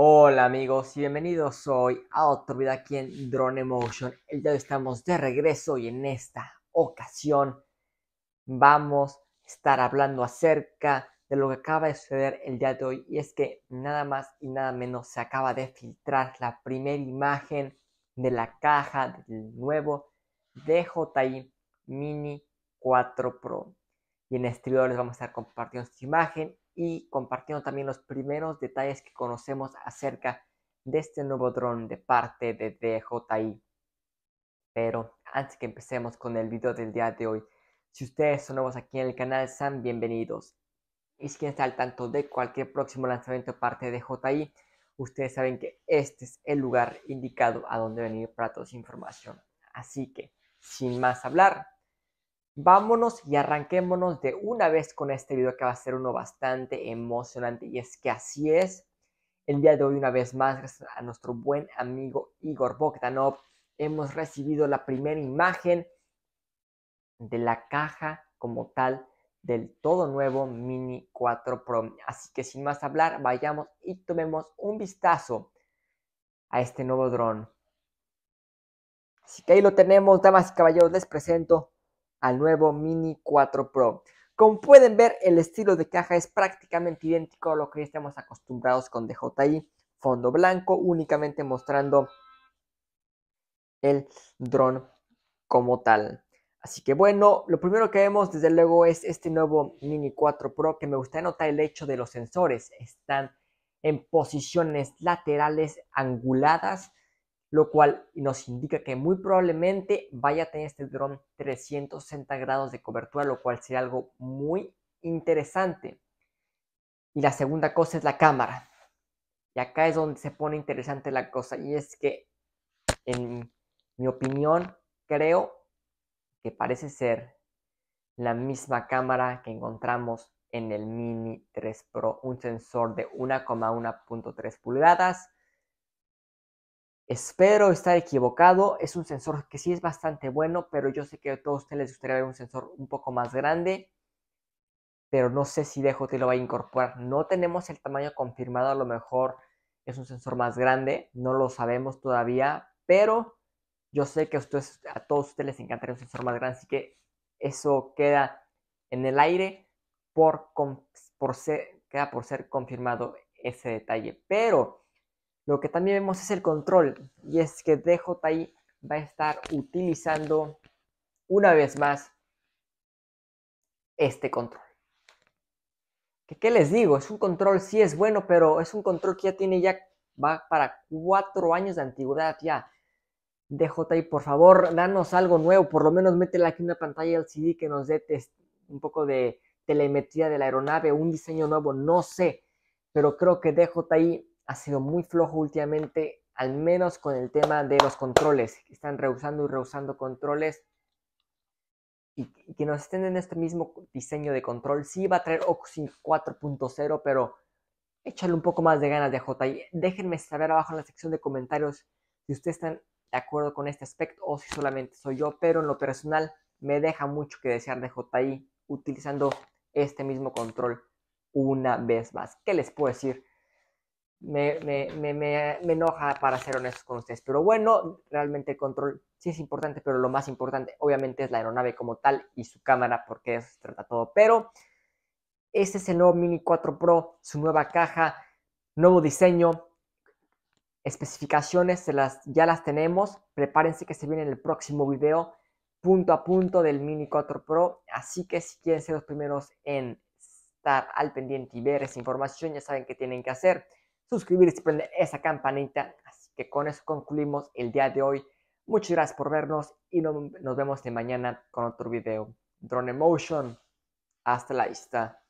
Hola amigos y bienvenidos hoy a otro video aquí en Drone Motion. El día de hoy estamos de regreso y en esta ocasión vamos a estar hablando acerca de lo que acaba de suceder el día de hoy y es que nada más y nada menos se acaba de filtrar la primera imagen de la caja del nuevo DJI Mini 4 Pro. Y en este video les vamos a estar compartiendo esta imagen y compartiendo también los primeros detalles que conocemos acerca de este nuevo dron de parte de DJI. Pero antes que empecemos con el video del día de hoy, si ustedes son nuevos aquí en el canal, sean bienvenidos. Y si quieren estar al tanto de cualquier próximo lanzamiento de parte de DJI, ustedes saben que este es el lugar indicado a donde venir para toda su información. Así que, sin más hablar, vámonos y arranquémonos de una vez con este video que va a ser uno bastante emocionante. Y es que así es. El día de hoy, una vez más, gracias a nuestro buen amigo Igor Bogdanov, hemos recibido la primera imagen de la caja como tal del todo nuevo Mini 4 Pro. Así que sin más hablar, vayamos y tomemos un vistazo a este nuevo dron. Así que ahí lo tenemos, damas y caballeros, les presento al nuevo Mini 4 Pro. Como pueden ver, el estilo de caja es prácticamente idéntico a lo que estamos acostumbrados con DJI. Fondo blanco, únicamente mostrando el dron como tal. Así que bueno, lo primero que vemos desde luego es este nuevo Mini 4 Pro que me gusta notar el hecho de los sensores. Están en posiciones laterales anguladas lo cual nos indica que muy probablemente vaya a tener este dron 360 grados de cobertura, lo cual sería algo muy interesante. Y la segunda cosa es la cámara. Y acá es donde se pone interesante la cosa. Y es que, en mi opinión, creo que parece ser la misma cámara que encontramos en el Mini 3 Pro, un sensor de 1,1.3 pulgadas Espero estar equivocado. Es un sensor que sí es bastante bueno, pero yo sé que a todos ustedes les gustaría ver un sensor un poco más grande. Pero no sé si te lo va a incorporar. No tenemos el tamaño confirmado. A lo mejor es un sensor más grande. No lo sabemos todavía. Pero yo sé que a, ustedes, a todos ustedes les encantaría un sensor más grande. Así que eso queda en el aire por, por ser, queda por ser confirmado ese detalle. Pero lo que también vemos es el control, y es que DJI va a estar utilizando una vez más este control. ¿Qué, les digo? Es un control, sí es bueno, pero es un control que ya tiene ya, va para cuatro años de antigüedad ya. DJI, por favor, danos algo nuevo, por lo menos métele aquí una pantalla LCD que nos dé un poco de telemetría de la aeronave, un diseño nuevo, no sé, pero creo que DJI ha sido muy flojo últimamente, al menos con el tema de los controles. que Están rehusando y rehusando controles. Y, que nos estén en este mismo diseño de control. Sí va a traer Oxy 4.0, pero échale un poco más de ganas de J. déjenme saber abajo en la sección de comentarios si ustedes están de acuerdo con este aspecto o si solamente soy yo, pero en lo personal me deja mucho que desear de JI utilizando este mismo control una vez más. ¿Qué les puedo decir? me, enoja para ser honestos con ustedes. Pero bueno, realmente el control sí es importante, pero lo más importante obviamente es la aeronave como tal y su cámara, porque eso se trata todo. Pero este es el nuevo Mini 4 Pro, su nueva caja, nuevo diseño, especificaciones se las, ya las tenemos. Prepárense que se viene en el próximo video, punto a punto del Mini 4 Pro. Así que si quieren ser los primeros en estar al pendiente y ver esa información, ya saben qué tienen que hacer suscribirse y prender esa campanita. Así que con eso concluimos el día de hoy. Muchas gracias por vernos y nos vemos de mañana con otro video. Drone Motion. Hasta la vista.